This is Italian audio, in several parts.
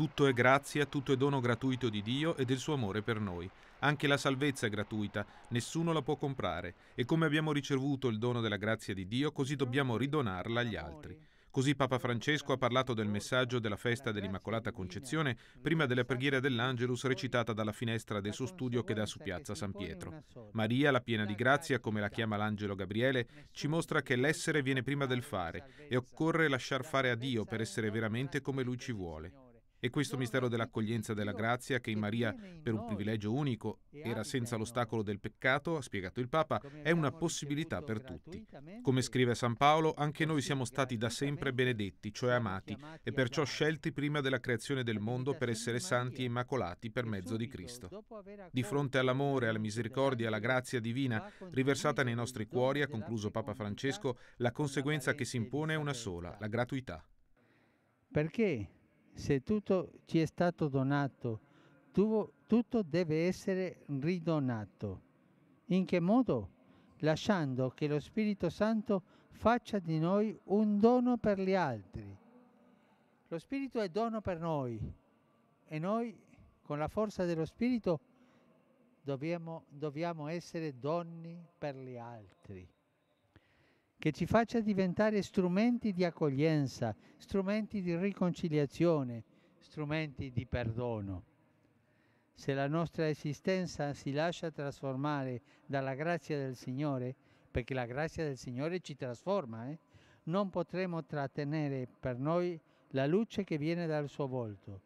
Tutto è grazia, tutto è dono gratuito di Dio e del suo amore per noi. Anche la salvezza è gratuita, nessuno la può comprare, e come abbiamo ricevuto il dono della grazia di Dio, così dobbiamo ridonarla agli altri. Così Papa Francesco ha parlato del messaggio della festa dell'Immacolata Concezione prima della preghiera dell'Angelus recitata dalla finestra del suo studio che dà su piazza San Pietro. Maria, la piena di grazia, come la chiama l'angelo Gabriele, ci mostra che l'essere viene prima del fare e occorre lasciar fare a Dio per essere veramente come Lui ci vuole. E questo mistero dell'accoglienza della grazia che in Maria, per un privilegio unico, era senza l'ostacolo del peccato, ha spiegato il Papa, è una possibilità per tutti. Come scrive San Paolo, anche noi siamo stati da sempre benedetti, cioè amati, e perciò scelti prima della creazione del mondo per essere santi e immacolati per mezzo di Cristo. Di fronte all'amore, alla misericordia, alla grazia divina riversata nei nostri cuori, ha concluso Papa Francesco, la conseguenza che si impone è una sola, la gratuità. Perché se tutto ci è stato donato, tu, tutto deve essere ridonato. In che modo? Lasciando che lo Spirito Santo faccia di noi un dono per gli altri. Lo Spirito è dono per noi e noi con la forza dello Spirito dobbiamo, dobbiamo essere doni per gli altri che ci faccia diventare strumenti di accoglienza, strumenti di riconciliazione, strumenti di perdono. Se la nostra esistenza si lascia trasformare dalla grazia del Signore, perché la grazia del Signore ci trasforma, eh? non potremo trattenere per noi la luce che viene dal suo volto,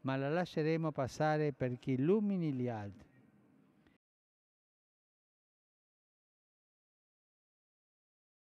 ma la lasceremo passare per chi illumini gli altri.